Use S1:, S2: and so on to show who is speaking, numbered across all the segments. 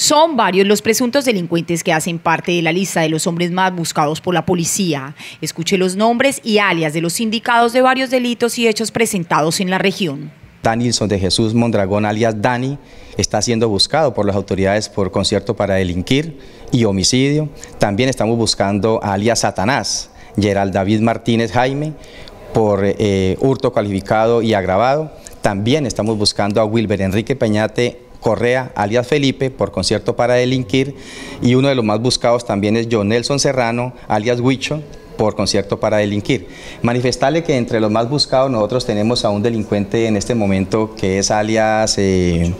S1: Son varios los presuntos delincuentes que hacen parte de la lista de los hombres más buscados por la policía. Escuche los nombres y alias de los sindicados de varios delitos y hechos presentados en la región.
S2: Danielson de Jesús Mondragón, alias Dani, está siendo buscado por las autoridades por concierto para delinquir y homicidio. También estamos buscando a alias Satanás, Gerald David Martínez Jaime, por eh, hurto calificado y agravado. También estamos buscando a Wilber Enrique Peñate Correa, alias Felipe, por concierto para delinquir, y uno de los más buscados también es John Nelson Serrano, alias Huicho, por concierto para delinquir. Manifestarle que entre los más buscados nosotros tenemos a un delincuente en este momento que es alias eh,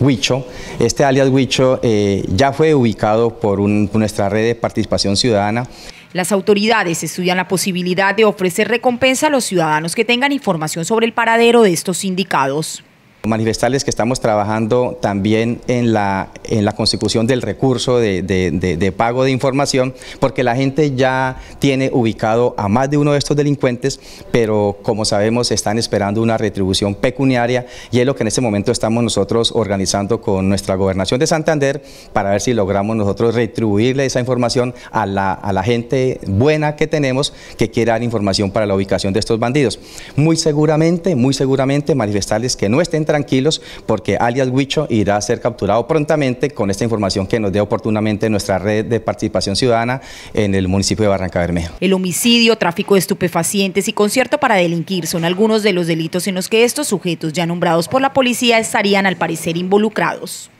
S2: Huicho. Este alias Huicho eh, ya fue ubicado por, por nuestra red de participación ciudadana. Las
S1: autoridades estudian la posibilidad de ofrecer recompensa a los ciudadanos que tengan información sobre el paradero de estos sindicados.
S2: Manifestarles que estamos trabajando también en la, en la constitución del recurso de, pago de información, porque la gente ya tiene ubicado a más de uno de estos delincuentes, pero como sabemos están esperando una retribución pecuniaria y es lo que en este momento estamos nosotros organizando con nuestra gobernación de Santander para ver si logramos nosotros retribuirle esa información a la, a la gente buena que tenemos que quiera dar información para la ubicación de estos bandidos. Muy seguramente, muy seguramente manifestarles que no estén trabajando tranquilos porque alias Huicho irá a ser capturado prontamente con esta información que nos dé oportunamente nuestra red de participación ciudadana en el municipio de Barranca Bermeja.
S1: El homicidio, tráfico de estupefacientes y concierto para delinquir son algunos de los delitos en los que estos sujetos ya nombrados por la policía estarían al parecer involucrados.